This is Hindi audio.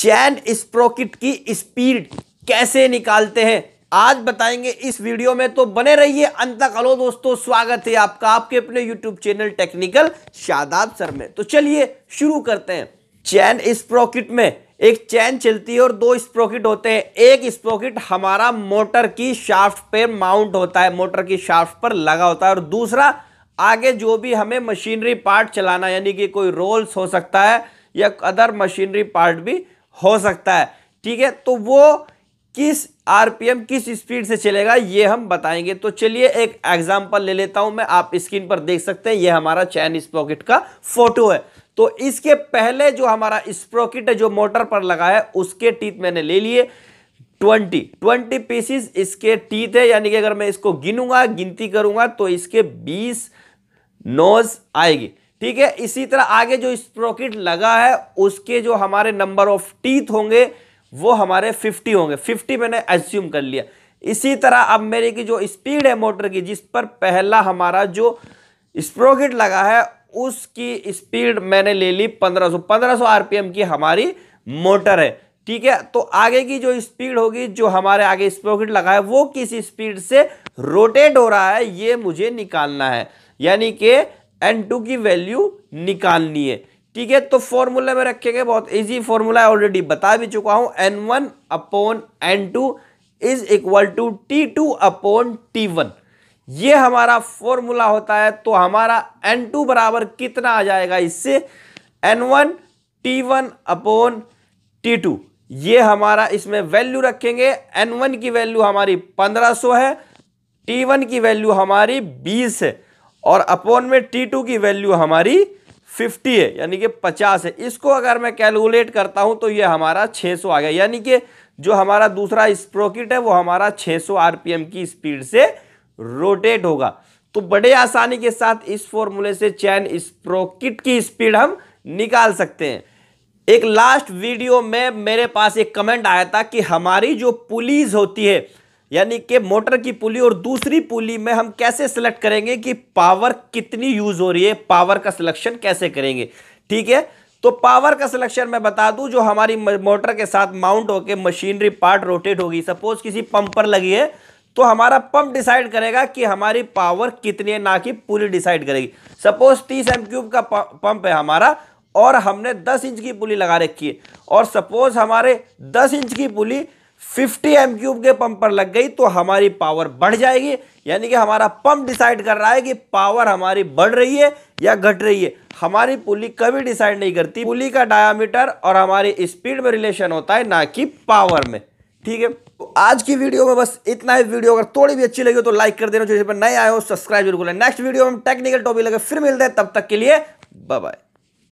चैन स्प्रोकिट की स्पीड कैसे निकालते हैं आज बताएंगे इस वीडियो में तो बने रहिए अंत तक हलो दोस्तों स्वागत है आपका आपके अपने YouTube channel technical Shadab sir में तो चलिए शुरू करते हैं चैन स्प्रोकिट में एक चैन चलती है और दो स्प्रोकिट होते हैं एक स्प्रोकिट हमारा मोटर की शाफ्ट पे माउंट होता है मोटर की शाफ्ट पर लगा होता है और दूसरा आगे जो भी हमें मशीनरी पार्ट चलाना यानी कि कोई रोल्स हो सकता है या अदर मशीनरी पार्ट भी हो सकता है ठीक है तो वो किस आरपीएम किस स्पीड से चलेगा ये हम बताएंगे तो चलिए एक एग्जाम्पल ले लेता हूं मैं आप स्क्रीन पर देख सकते हैं ये हमारा चैन स्प्रॉकेट का फोटो है तो इसके पहले जो हमारा स्प्रॉकेट है जो मोटर पर लगा है उसके टीथ मैंने ले लिए ट्वेंटी ट्वेंटी पीसीस इसके टीथ है यानी कि अगर मैं इसको गिनूंगा गिनती करूंगा तो इसके बीस नोज आएगी ठीक है इसी तरह आगे जो स्प्रोकिट लगा है उसके जो हमारे नंबर ऑफ टीथ होंगे वो हमारे 50 होंगे 50 मैंने एज्यूम कर लिया इसी तरह अब मेरे की जो स्पीड है मोटर की जिस पर पहला हमारा जो स्प्रोकिट लगा है उसकी स्पीड मैंने ले ली 1500 1500 आरपीएम की हमारी मोटर है ठीक है तो आगे की जो स्पीड होगी जो हमारे आगे स्प्रोकिट लगा है वो किस स्पीड से रोटेट हो रहा है ये मुझे निकालना है यानी कि एन टू की वैल्यू निकालनी है ठीक है तो फॉर्मूला में रखेंगे बहुत इजी फॉर्मूला ऑलरेडी बता भी चुका हूं N one upon N two is equal to T two upon T one ये हमारा फॉर्मूला होता है तो हमारा एन टू बराबर कितना आ जाएगा इससे N one T one upon T two ये हमारा इसमें वैल्यू रखेंगे एन वन की वैल्यू हमारी पंद्रह सौ है टी वन की वैल्यू हमारी बीस है और अपॉन में टी टू की वैल्यू हमारी फिफ्टी है यानी कि पचास है इसको अगर मैं कैलकुलेट करता हूं तो ये हमारा छः सौ आ गया यानी कि जो हमारा दूसरा स्प्रोकिट है वो हमारा 600 एम की स्पीड से रोटेट होगा तो बड़े आसानी के साथ इस फॉर्मूले से चैन स्प्रोकिट की स्पीड हम निकाल सकते हैं एक लास्ट वीडियो में मेरे पास एक कमेंट आया था कि हमारी जो पुलिस होती है यानी कि मोटर की पुली और दूसरी पुली में हम कैसे सिलेक्ट करेंगे कि पावर कितनी यूज हो रही है पावर का सिलेक्शन कैसे करेंगे ठीक है तो पावर का सिलेक्शन मैं बता दूं जो हमारी मोटर के साथ माउंट होकर मशीनरी पार्ट रोटेट होगी सपोज किसी पंप पर लगी है तो हमारा पंप डिसाइड करेगा कि हमारी पावर कितनी है ना कि पूरी डिसाइड करेगी सपोज तीस एम क्यूब का पंप है हमारा और हमने दस इंच की पुली लगा रखी है और सपोज हमारे दस इंच की पुली 50 एम क्यूब के पंप पर लग गई तो हमारी पावर बढ़ जाएगी यानी कि हमारा पंप डिसाइड कर रहा है कि पावर हमारी बढ़ रही है या घट रही है हमारी पुली कभी डिसाइड नहीं करती पुली का डायामीटर और हमारी स्पीड में रिलेशन होता है ना कि पावर में ठीक है तो आज की वीडियो में बस इतना ही वीडियो अगर थोड़ी भी अच्छी लगी हो तो लाइक कर देना जो पर नए आए हो सब्सक्राइब जरूर करें नेक्स्ट वीडियो में टेक्निकल टॉपिक लगे फिर मिलते हैं तब तक के लिए बाय